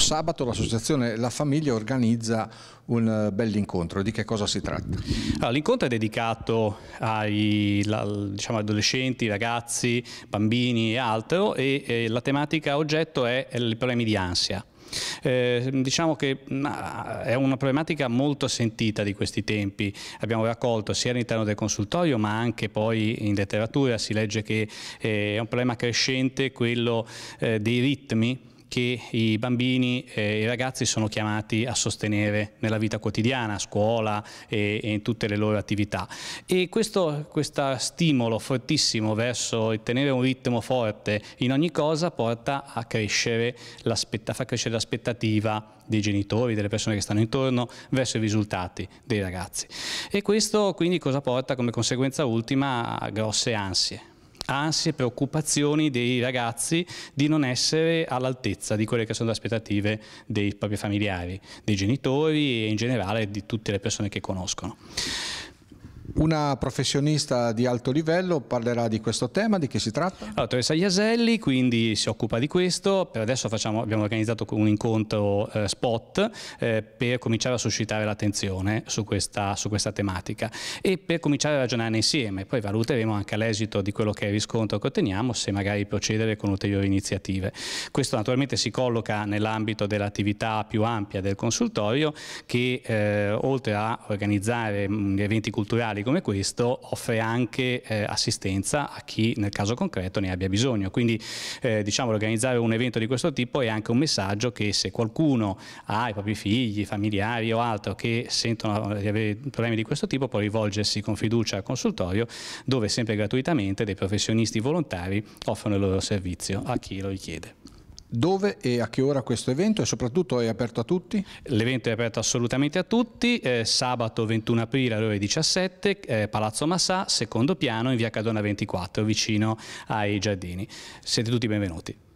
sabato l'associazione La Famiglia organizza un eh, bell'incontro. Di che cosa si tratta? l'incontro allora, è dedicato ai la, diciamo, adolescenti, ragazzi, bambini e altro e, e la tematica oggetto è i problemi di ansia. Eh, diciamo che nah, è una problematica molto sentita di questi tempi, abbiamo raccolto sia all'interno del consultorio ma anche poi in letteratura si legge che eh, è un problema crescente quello eh, dei ritmi che i bambini e i ragazzi sono chiamati a sostenere nella vita quotidiana, a scuola e, in tutte le loro attività. E questo stimolo fortissimo verso il tenere un ritmo forte in ogni cosa porta a, a far crescere l'aspettativa dei genitori, delle persone che stanno intorno, verso i risultati dei ragazzi. E questo quindi cosa porta come conseguenza ultima a grosse ansie, ansie, e preoccupazioni dei ragazzi di non essere all'altezza di quelle che sono le aspettative dei propri familiari, dei genitori e in generale di tutte le persone che conoscono. Una professionista di alto livello parlerà di questo tema, di che si tratta? Allora, Teresa Iaselli quindi si occupa di questo, per adesso facciamo, abbiamo organizzato un incontro eh, spot eh, per cominciare a suscitare l'attenzione su questa, su questa tematica e per cominciare a ragionare insieme, poi valuteremo anche all'esito di quello che è il riscontro che otteniamo se magari procedere con ulteriori iniziative. Questo naturalmente si colloca nell'ambito dell'attività più ampia del consultorio che eh, oltre a organizzare mh, eventi culturali come questo offre anche eh, assistenza a chi nel caso concreto ne abbia bisogno. Quindi eh, diciamo organizzare un evento di questo tipo è anche un messaggio che se qualcuno ha i propri figli, familiari o altro che sentono di avere problemi di questo tipo può rivolgersi con fiducia al consultorio dove sempre gratuitamente dei professionisti volontari offrono il loro servizio a chi lo richiede. Dove e a che ora questo evento e soprattutto è aperto a tutti? L'evento è aperto assolutamente a tutti, eh, sabato 21 aprile alle ore 17, eh, Palazzo Massà, secondo piano in via Cadona 24, vicino ai giardini. Siete tutti benvenuti.